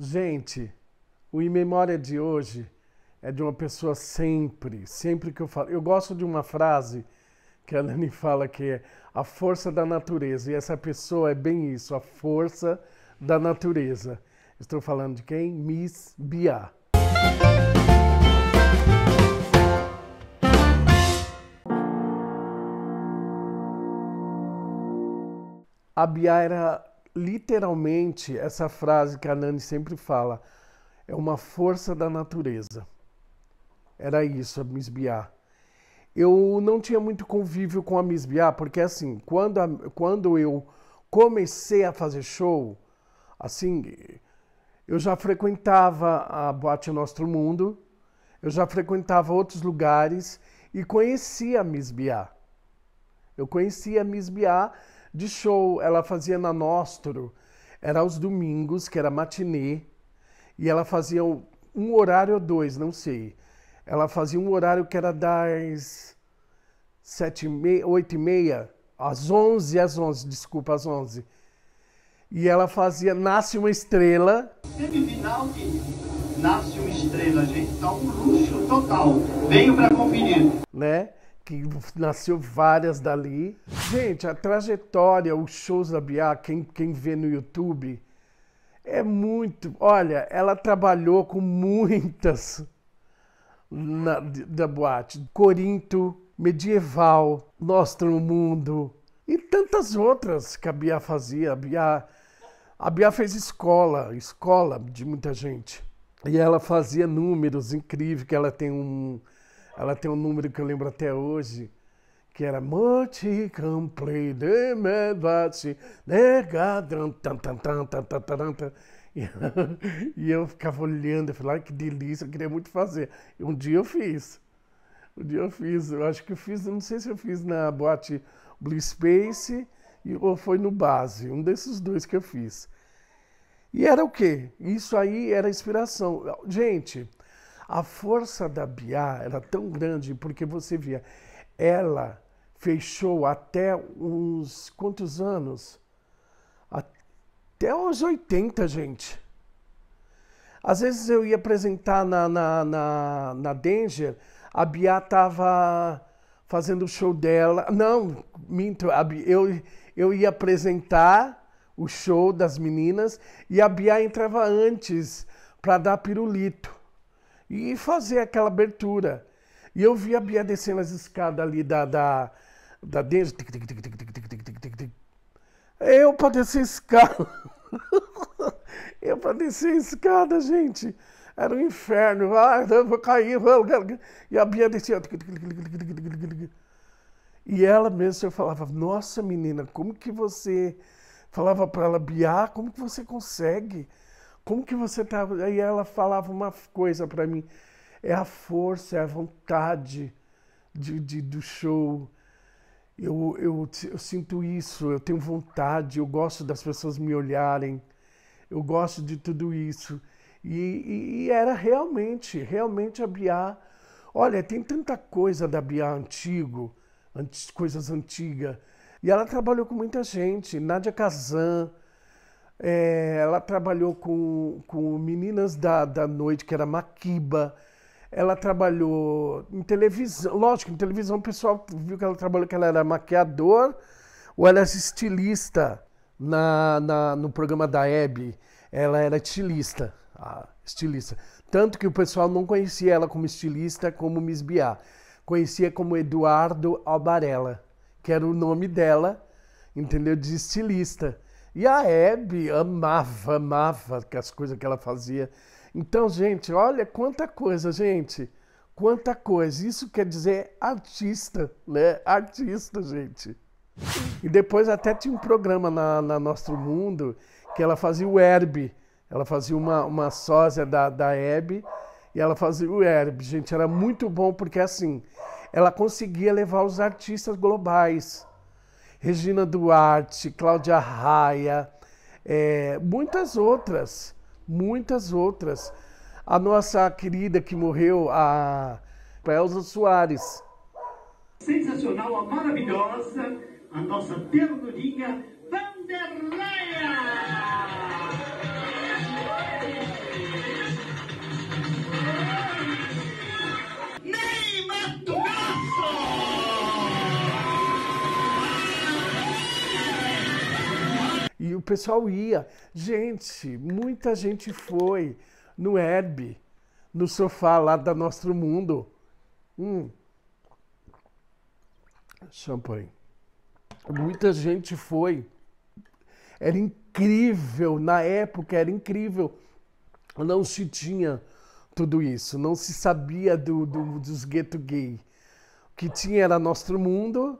Gente, o Em Memória de hoje é de uma pessoa sempre, sempre que eu falo. Eu gosto de uma frase que a Lani fala que é a força da natureza. E essa pessoa é bem isso, a força da natureza. Estou falando de quem? Miss Bia. A Bia era literalmente essa frase que a Nani sempre fala, é uma força da natureza. Era isso, a Miss Biá. Eu não tinha muito convívio com a Miss Biá, porque assim, quando, a, quando eu comecei a fazer show, assim, eu já frequentava a Boate Nostro Mundo, eu já frequentava outros lugares e conhecia a Miss Biá. Eu conhecia a Miss Biá de show. Ela fazia na Nostro, era aos domingos, que era matinê, e ela fazia um horário ou dois, não sei. Ela fazia um horário que era das sete e meia, oito e meia, às onze, às onze, desculpa, às onze. E ela fazia Nasce uma Estrela. Teve final que Nasce uma Estrela, gente, tá um luxo total. Venho para conferir. Né? que nasceu várias dali. Gente, a trajetória, os shows da Biá, quem, quem vê no YouTube, é muito. Olha, ela trabalhou com muitas na, da boate. Corinto, Medieval, Nostro Mundo e tantas outras que a Bia fazia. A Bia, a Bia fez escola, escola de muita gente. E ela fazia números incríveis, que ela tem um ela tem um número que eu lembro até hoje, que era Multi Complete de Medvati, Negadran, E eu ficava olhando, eu ah, que delícia, eu queria muito fazer. E um dia eu fiz. Um dia eu fiz, eu acho que eu fiz, não sei se eu fiz na boate Blue Space ou foi no Base, um desses dois que eu fiz. E era o quê? Isso aí era inspiração. Gente, a força da Biá era tão grande porque você via, ela fechou até uns quantos anos? Até uns 80, gente. Às vezes eu ia apresentar na, na, na, na Danger, a Biá estava fazendo o show dela. Não, minto, eu, eu ia apresentar o show das meninas e a Biá entrava antes para dar pirulito e fazer aquela abertura. E eu vi a Bia descendo as escadas ali da, da, da tic, Eu para descer escada. eu para descer escada, gente. Era um inferno. Ah, eu vou cair. E a Bia descia. E ela mesmo, eu falava, nossa menina, como que você... Falava para ela, Bia, como que você consegue? Como que você tá? E ela falava uma coisa para mim: é a força, é a vontade de, de do show. Eu, eu, eu sinto isso, eu tenho vontade, eu gosto das pessoas me olharem, eu gosto de tudo isso. E, e, e era realmente, realmente a Biá. Olha, tem tanta coisa da Biá antigo, antes, coisas antigas. E ela trabalhou com muita gente, Nádia Kazan, é, ela trabalhou com, com Meninas da, da Noite, que era Maquiba. Ela trabalhou em televisão. Lógico, em televisão o pessoal viu que ela trabalhou, que ela era maquiador ou ela era estilista na, na, no programa da Hebe. Ela era estilista. Ah, estilista. Tanto que o pessoal não conhecia ela como estilista, como Miss Biá. Conhecia como Eduardo Albarella, que era o nome dela, entendeu? De estilista. E a Hebe amava, amava as coisas que ela fazia. Então, gente, olha quanta coisa, gente. Quanta coisa. Isso quer dizer artista, né? Artista, gente. E depois até tinha um programa na, na Nosso Mundo que ela fazia o Herbe. Ela fazia uma, uma sósia da, da Hebe e ela fazia o Herbe. Gente, era muito bom porque assim, ela conseguia levar os artistas globais. Regina Duarte, Cláudia Raia, é, muitas outras, muitas outras. A nossa querida que morreu, a Elza Soares. Sensacional, a maravilhosa, a nossa ternurinha Vanderleia! e o pessoal ia. Gente, muita gente foi no Herb, no sofá lá da Nosso Mundo. Hum. Champanhe. Muita gente foi. Era incrível, na época era incrível. Não se tinha tudo isso, não se sabia do, do dos gueto gay. O que tinha era Nosso Mundo,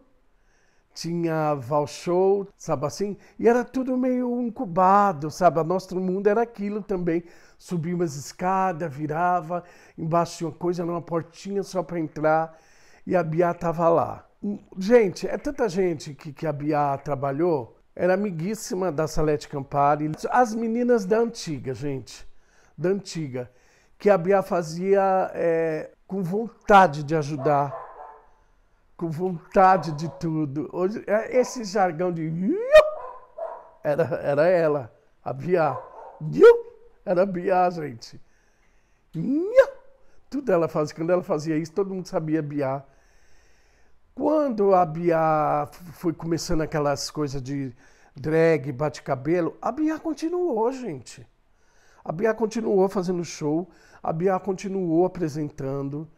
tinha Valshow, sabe assim? E era tudo meio incubado, sabe? O nosso mundo era aquilo também. Subia umas escadas, virava, embaixo tinha uma coisa, era uma portinha só para entrar. E a Bia estava lá. Hum, gente, é tanta gente que, que a Bia trabalhou. Era amiguíssima da Salete Campari. As meninas da antiga, gente. Da antiga. Que a Bia fazia é, com vontade de ajudar com vontade de tudo. Hoje, é, esse jargão de era, era ela, a Biá. Era a Biá, gente. Tudo ela fazia. Quando ela fazia isso, todo mundo sabia Biá. Quando a Biá foi começando aquelas coisas de drag, bate-cabelo, a Biá continuou, gente. A Biá continuou fazendo show, a Biá continuou apresentando.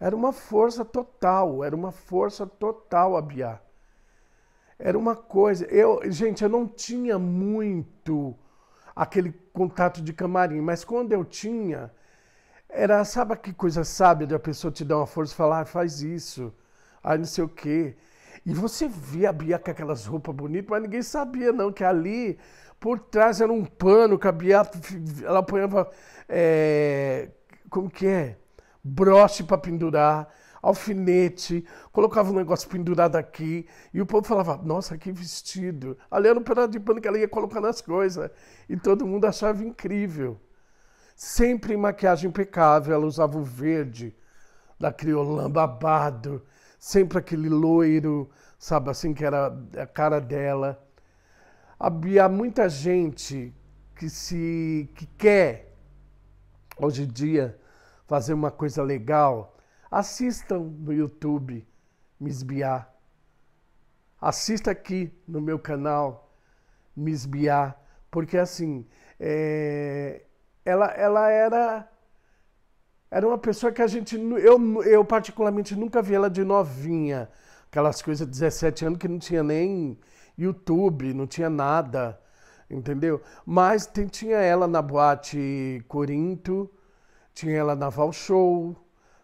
Era uma força total, era uma força total a Biá. Era uma coisa. Eu, gente, eu não tinha muito aquele contato de camarim, mas quando eu tinha, era, sabe que coisa sábia da pessoa te dar uma força e falar, ah, faz isso, aí ah, não sei o quê. E você via a Bia com aquelas roupas bonitas, mas ninguém sabia não que ali por trás era um pano que a Bia ela apanhava, é, eh, como que é? broche para pendurar, alfinete, colocava um negócio pendurado aqui, e o povo falava, nossa, que vestido. Ali era um pedaço de pano que ela ia colocando as coisas, e todo mundo achava incrível. Sempre em maquiagem impecável, ela usava o verde da criolã babado, sempre aquele loiro, sabe assim, que era a cara dela. Havia muita gente que se que quer, hoje em dia, fazer uma coisa legal, assistam no YouTube Misbiá. Assista aqui no meu canal Misbiá, porque assim, é... ela, ela era era uma pessoa que a gente eu, eu particularmente nunca vi ela de novinha, aquelas coisas de 17 anos que não tinha nem YouTube, não tinha nada, entendeu? Mas tem, tinha ela na boate Corinto, tinha ela na Valshow,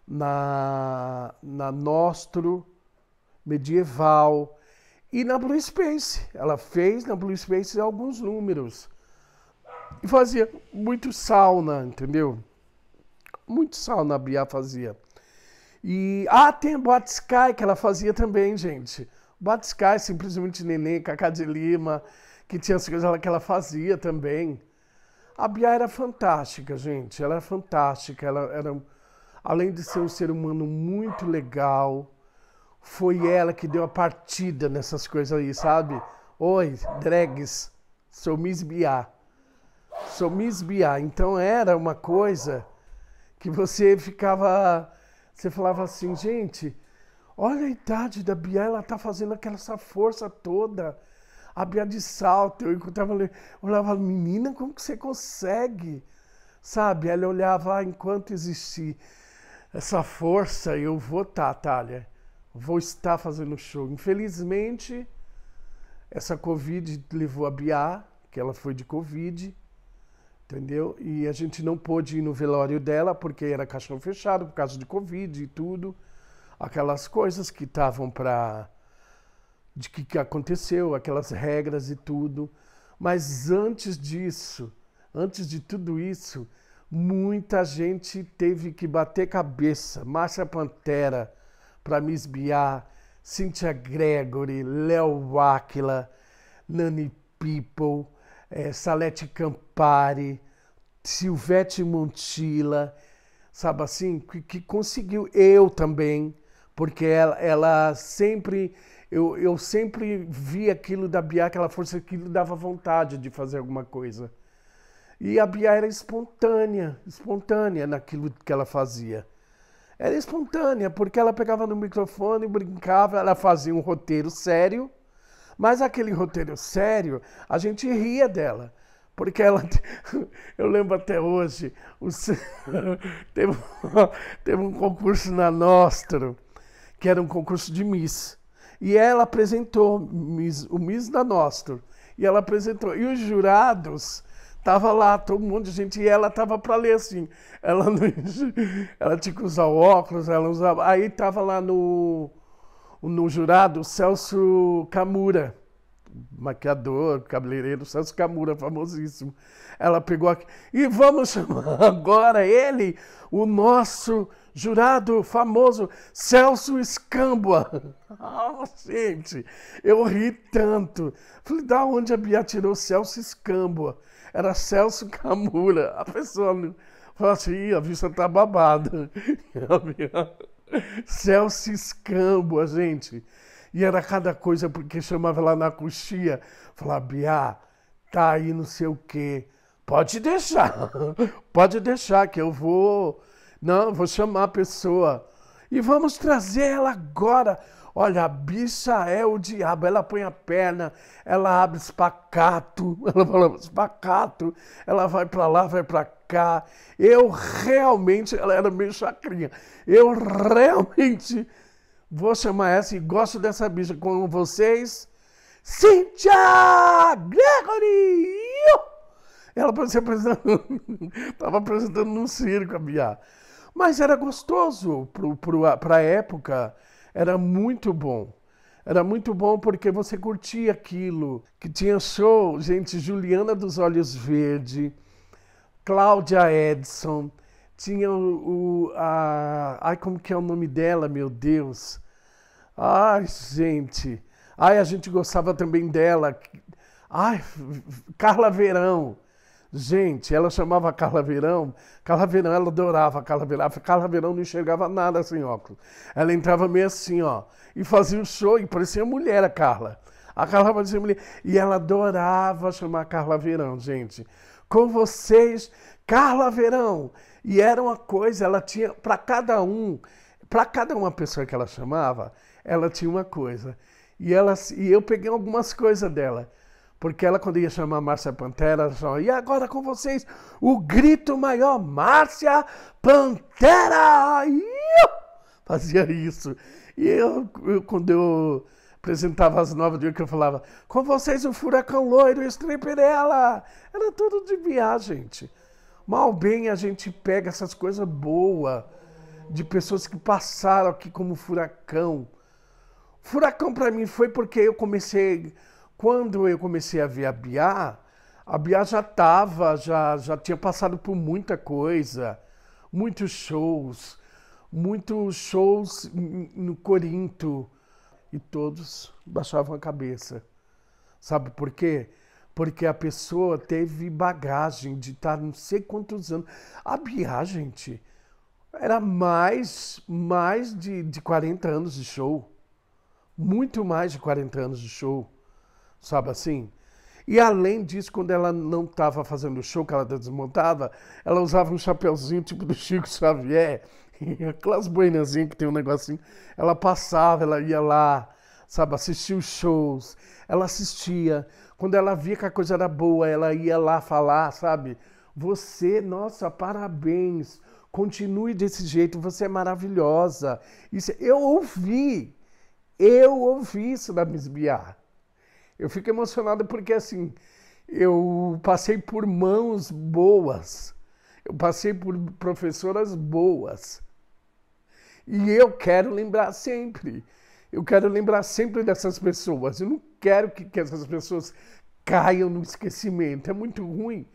na, na Nostro, Medieval e na Blue Space. Ela fez na Blue Space alguns números. E fazia muito sauna, entendeu? Muito sauna a Bia fazia. E, ah, tem a Boate Sky que ela fazia também, gente. Boate Sky, simplesmente Nenê, Cacá de Lima, que tinha as coisas que ela fazia também. A Bia era fantástica, gente. Ela era fantástica. Ela era, além de ser um ser humano muito legal, foi ela que deu a partida nessas coisas aí, sabe? Oi, drags, sou Miss Bia. Sou Miss Bia. Então era uma coisa que você ficava. Você falava assim, gente, olha a idade da Bia, ela tá fazendo aquela essa força toda abria de salto, eu encontrava, eu olhava, menina, como que você consegue? Sabe? Ela olhava, ah, enquanto existir essa força, eu vou estar, tá, Thalia, vou estar fazendo show. Infelizmente, essa Covid levou a Biá, que ela foi de Covid, entendeu? E a gente não pôde ir no velório dela porque era caixão fechado por causa de Covid e tudo, aquelas coisas que estavam para de que, que aconteceu, aquelas regras e tudo. Mas antes disso, antes de tudo isso, muita gente teve que bater cabeça. Márcia Pantera, para me esbiar, Cynthia Gregory, Léo Áquila, Nani People, é, Salete Campari, Silvete Montila, sabe assim, que, que conseguiu, eu também, porque ela, ela sempre eu, eu sempre vi aquilo da Bia, aquela força que lhe dava vontade de fazer alguma coisa. E a Bia era espontânea, espontânea naquilo que ela fazia. Era espontânea, porque ela pegava no microfone, brincava, ela fazia um roteiro sério, mas aquele roteiro sério, a gente ria dela. Porque ela. Eu lembro até hoje, o... teve, teve um concurso na Nostro que era um concurso de Miss. E ela apresentou Miss, o Miss da Nostra. E ela apresentou. E os jurados tava lá, todo mundo gente, e ela tava para ler assim. Ela, não, ela tinha que usar óculos, ela usava. Aí tava lá no, no jurado Celso Camura maquiador, cabeleireiro, Celso Camura, famosíssimo. Ela pegou aqui. E vamos chamar agora ele, o nosso jurado famoso, Celso Escamboa. Oh, ah, gente, eu ri tanto. Falei, da onde a Bia tirou Celso Escamboa? Era Celso Camura. A pessoa falou assim, a vista tá babada. Celso Escamboa, gente. E era cada coisa, porque chamava lá na coxia, falava, Biá, tá aí não sei o quê. Pode deixar, pode deixar que eu vou. Não, vou chamar a pessoa. E vamos trazer ela agora. Olha, a bicha é o diabo. Ela põe a perna, ela abre espacato, ela fala espacato, ela vai para lá, vai para cá. Eu realmente, ela era meio chacrinha, eu realmente Vou chamar essa e gosto dessa bicha com vocês. Cynthia Gregory! Ela parecia tá apresentando, estava apresentando num circo a Bia. Mas era gostoso para a época, era muito bom. Era muito bom porque você curtia aquilo, que tinha show, gente, Juliana dos Olhos Verde, Cláudia Edson, tinha o, o a, ai como que é o nome dela, meu Deus, Ai, gente. Ai, a gente gostava também dela. Ai, Carla Verão. Gente, ela chamava Carla Verão. Carla Verão, ela adorava Carla Verão. Carla Verão não enxergava nada sem óculos. Ela entrava meio assim, ó, e fazia o um show e parecia mulher a Carla. A Carla parecia mulher. E ela adorava chamar Carla Verão, gente. Com vocês, Carla Verão. E era uma coisa, ela tinha, para cada um, para cada uma pessoa que ela chamava, ela tinha uma coisa. E, ela, e eu peguei algumas coisas dela. Porque ela, quando ia chamar Márcia Pantera, ela falava, e agora com vocês, o grito maior, Márcia Pantera! Iu! Fazia isso. E eu, eu, quando eu apresentava as novas de que eu falava, com vocês o furacão loiro, o stripperella! Era tudo de viagem, gente. Mal bem a gente pega essas coisas boas de pessoas que passaram aqui como furacão, Furacão para mim foi porque eu comecei, quando eu comecei a ver a Biá, a Biá já estava, já, já tinha passado por muita coisa, muitos shows, muitos shows no Corinto, e todos baixavam a cabeça. Sabe por quê? Porque a pessoa teve bagagem de estar tá não sei quantos anos. A Biá, gente, era mais, mais de, de 40 anos de show muito mais de 40 anos de show, sabe assim? E além disso, quando ela não estava fazendo show, que ela desmontava, ela usava um chapéuzinho tipo do Chico Xavier, aquelas boinazinhas que tem um negocinho. Ela passava, ela ia lá, sabe, assistia os shows, ela assistia. Quando ela via que a coisa era boa, ela ia lá falar, sabe? Você, nossa, parabéns, continue desse jeito, você é maravilhosa. Isso, eu ouvi eu ouvi isso da Miss Biá. Eu fico emocionado porque, assim, eu passei por mãos boas, eu passei por professoras boas. E eu quero lembrar sempre. Eu quero lembrar sempre dessas pessoas. Eu não quero que, que essas pessoas caiam no esquecimento. É muito ruim.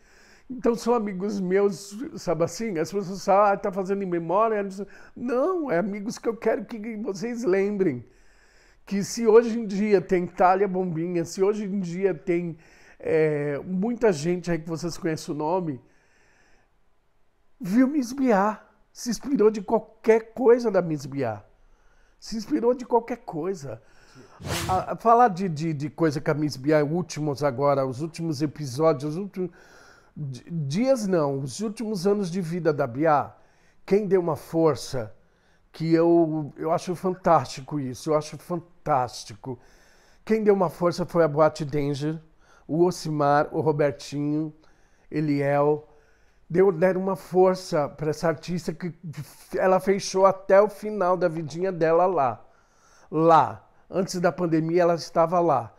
Então são amigos meus, sabe assim? As pessoas falam, ah, tá fazendo em memória. Não, é amigos que eu quero que vocês lembrem que se hoje em dia tem Talha Bombinha, se hoje em dia tem é, muita gente aí que vocês conhecem o nome, viu Miss Biá, se inspirou de qualquer coisa da Miss Biá, se inspirou de qualquer coisa. A, a falar de, de, de, coisa que a Miss Biá, últimos agora, os últimos episódios, os últimos dias não, os últimos anos de vida da Biá, quem deu uma força que eu, eu acho fantástico isso, eu acho fantástico. Quem deu uma força foi a Boate Danger, o Osimar, o Robertinho, Eliel. Deu, deram uma força para essa artista que ela fechou até o final da vidinha dela lá. Lá. Antes da pandemia, ela estava lá.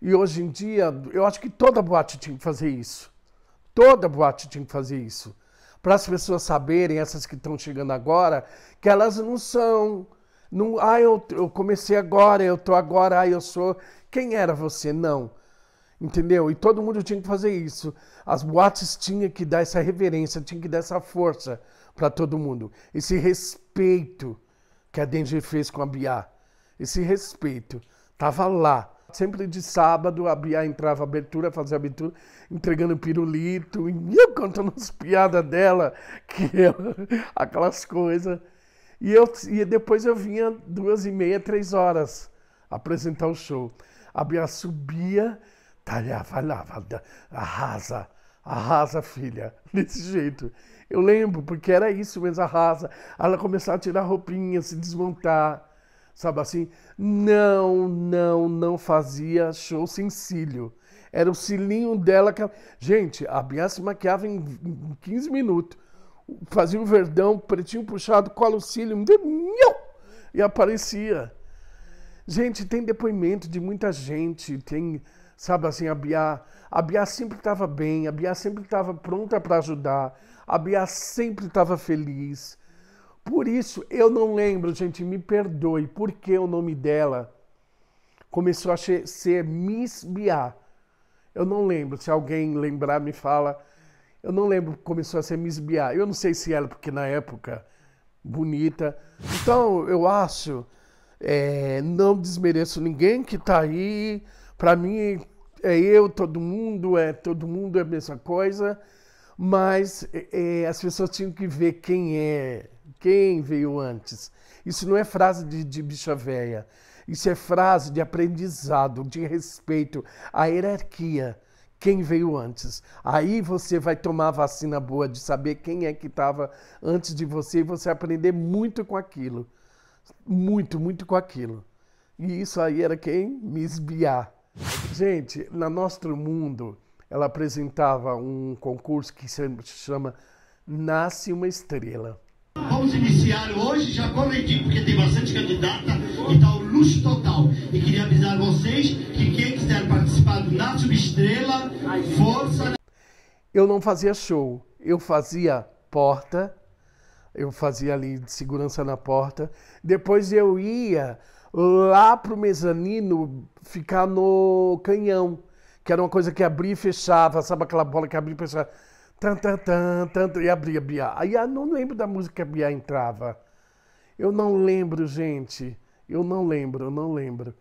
E hoje em dia, eu acho que toda boate tinha que fazer isso. Toda boate tinha que fazer isso para as pessoas saberem, essas que estão chegando agora, que elas não são. Não, ah, eu, eu comecei agora, eu tô agora, ah, eu sou. Quem era você? Não. Entendeu? E todo mundo tinha que fazer isso. As boates tinham que dar essa reverência, tinha que dar essa força para todo mundo. Esse respeito que a Dengue fez com a Biá. Esse respeito. Tava lá. Sempre de sábado, abria, entrava abertura, fazia abertura, entregando pirulito, e eu contando as piadas dela, que aquelas coisas. E, eu, e depois eu vinha duas e meia, três horas apresentar o show. A Bia subia, talha, vai lá, vai lá, arrasa, arrasa, filha, desse jeito. Eu lembro, porque era isso mesmo, arrasa. Ela começava a tirar roupinha, se desmontar sabe assim? Não, não, não fazia show sem cílio. Era o cilinho dela que. Gente, a Biá se maquiava em 15 minutos. Fazia um verdão, pretinho puxado, cola o cílio, e aparecia. Gente, tem depoimento de muita gente, tem, sabe assim, a Bia A Biá sempre estava bem, a Biá sempre estava pronta para ajudar, a Biá sempre estava feliz. Por isso, eu não lembro, gente, me perdoe, porque o nome dela começou a ser Miss Biá. Eu não lembro, se alguém lembrar, me fala. Eu não lembro, começou a ser Miss Biá. Eu não sei se ela, porque na época, bonita. Então, eu acho, é, não desmereço ninguém que tá aí. Para mim, é eu, todo mundo, é todo mundo é a mesma coisa. Mas é, é as pessoas tinham que ver quem é quem veio antes. Isso não é frase de, de bicha véia. Isso é frase de aprendizado, de respeito à hierarquia. Quem veio antes. Aí você vai tomar a vacina boa de saber quem é que estava antes de você e você aprender muito com aquilo. Muito, muito com aquilo. E isso aí era quem? me Biá. Gente, na nosso Mundo, ela apresentava um concurso que se chama Nasce uma Estrela vamos iniciar hoje, já corrigi porque tem bastante candidata e está o luxo total. E queria avisar vocês que quem quiser participar do Nath Estrela, força. Né? Eu não fazia show, eu fazia porta, eu fazia ali de segurança na porta. Depois eu ia lá pro mezanino ficar no canhão, que era uma coisa que abria e fechava, sabe aquela bola que abria e fechava? Tan, tan, tan, tan, e abria, biá Aí eu ah, não lembro da música que a Bia entrava. Eu não lembro, gente. Eu não lembro, eu não lembro.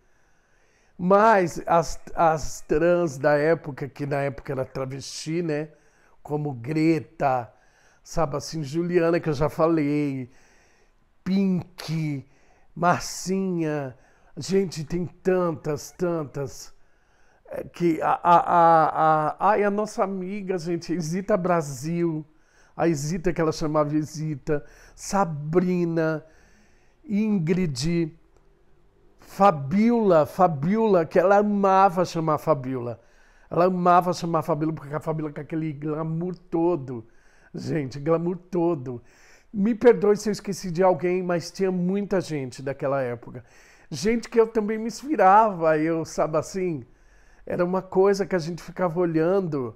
Mas as, as trans da época, que na época era travesti, né? Como Greta, sabe assim, Juliana, que eu já falei, Pink, Marcinha. Gente, tem tantas, tantas que a, a, a, a, a nossa amiga, gente, Isita Brasil, a Isita que ela chamava Isita, Sabrina, Ingrid, Fabiola, Fabiola, que ela amava chamar Fabiola. Ela amava chamar Fabiola, porque a Fabiola com aquele glamour todo, gente, glamour todo. Me perdoe se eu esqueci de alguém, mas tinha muita gente daquela época. Gente que eu também me inspirava, eu, sabe assim, era uma coisa que a gente ficava olhando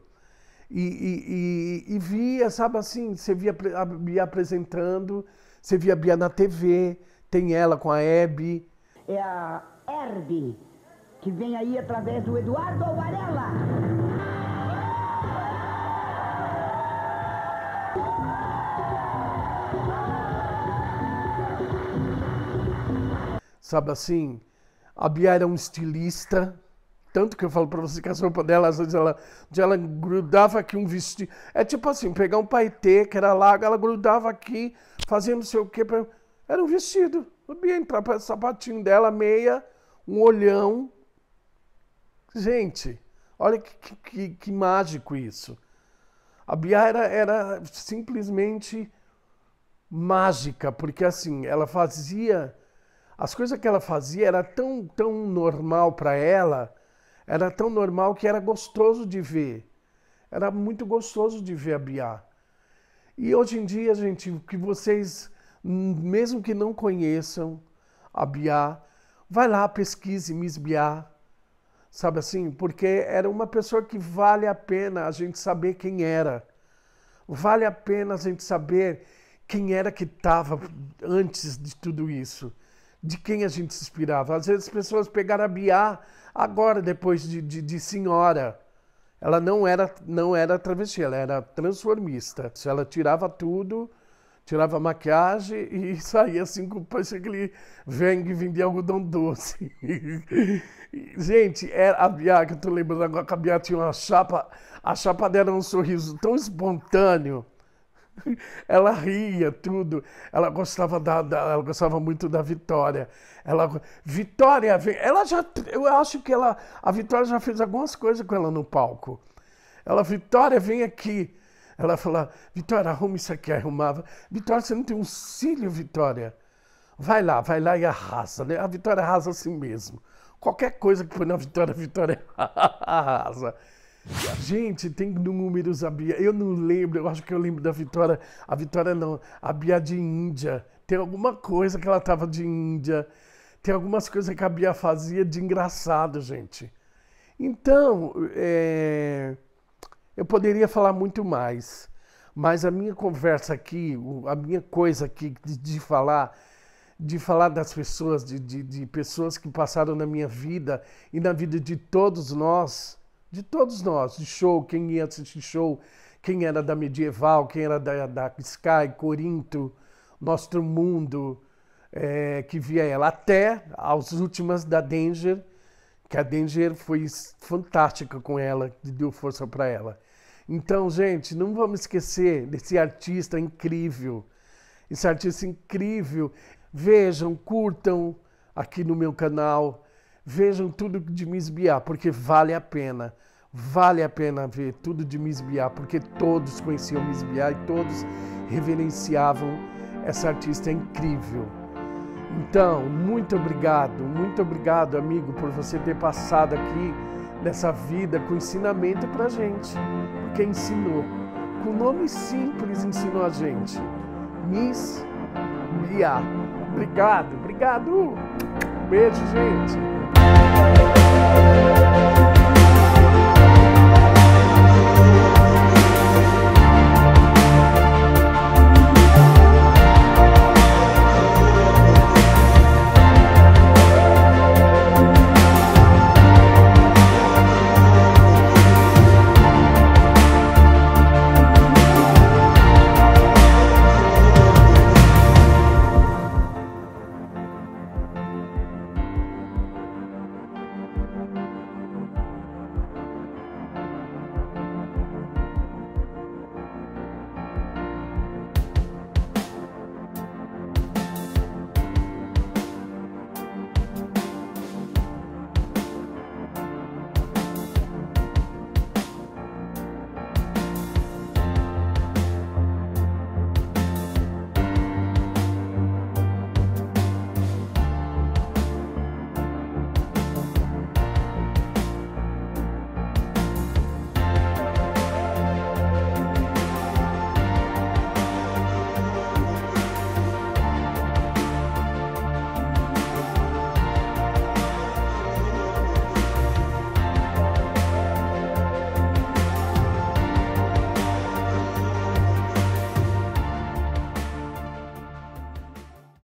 e, e, e, e via, sabe assim, você via a Bia apresentando, você via a Bia na TV, tem ela com a Hebe. É a Herbe, que vem aí através do Eduardo Alvarela sabe assim? A Bia era um estilista, tanto que eu falo pra você que a roupa dela, às vezes, ela, ela grudava aqui um vestido. É tipo assim, pegar um paetê que era largo, ela grudava aqui, fazia não sei o quê. Pra... Era um vestido. Podia entrar para sapatinho dela, meia, um olhão. Gente, olha que, que, que mágico isso. A Bia era, era simplesmente mágica, porque assim, ela fazia. As coisas que ela fazia era tão, tão normal para ela era tão normal que era gostoso de ver. Era muito gostoso de ver a Biá. E hoje em dia, gente, que vocês, mesmo que não conheçam a Biá, vai lá, pesquise Miss Biá. Sabe assim? Porque era uma pessoa que vale a pena a gente saber quem era. Vale a pena a gente saber quem era que estava antes de tudo isso de quem a gente se inspirava. Às vezes as pessoas pegaram a Biá agora, depois de, de, de senhora. Ela não era, não era travesti, ela era transformista. Ela tirava tudo, tirava maquiagem e saía assim com parecia aquele vengue vinha de algodão doce. gente, era a Biá, que eu tô lembrando agora que a Biá tinha uma chapa, a chapa dela era um sorriso tão espontâneo Ela ria tudo. Ela gostava da, da, ela gostava muito da Vitória. Ela Vitória, ela já eu acho que ela a Vitória já fez algumas coisas com ela no palco. Ela Vitória, vem aqui. Ela fala Vitória, arruma isso aqui, arrumava. Vitória, você não tem um cílio, Vitória. Vai lá, vai lá e arrasa. Né? A Vitória arrasa assim mesmo. Qualquer coisa que põe na Vitória, a Vitória arrasa. Gente, tem números, a Bia. Eu não lembro, eu acho que eu lembro da Vitória. A Vitória não, a Bia de Índia. Tem alguma coisa que ela tava de Índia. Tem algumas coisas que a Bia fazia de engraçado, gente. Então, é... eu poderia falar muito mais, mas a minha conversa aqui, a minha coisa aqui de, de falar, de falar das pessoas, de, de, de pessoas que passaram na minha vida e na vida de todos nós de todos nós, de show, quem ia assistir show, quem era da medieval, quem era da, da Sky, Corinto, Nosso Mundo, é, que via ela, até as últimas da Danger, que a Danger foi fantástica com ela, deu força para ela. Então, gente, não vamos esquecer desse artista incrível, esse artista incrível. Vejam, curtam aqui no meu canal, Vejam tudo de Misbiá, porque vale a pena. Vale a pena ver tudo de Misbiá, porque todos conheciam Misbiá e todos reverenciavam essa artista incrível. Então, muito obrigado, muito obrigado, amigo, por você ter passado aqui nessa vida com ensinamento pra gente. Porque ensinou. Com nome simples ensinou a gente. Miss Biá. Obrigado, obrigado. Beijo, gente. Música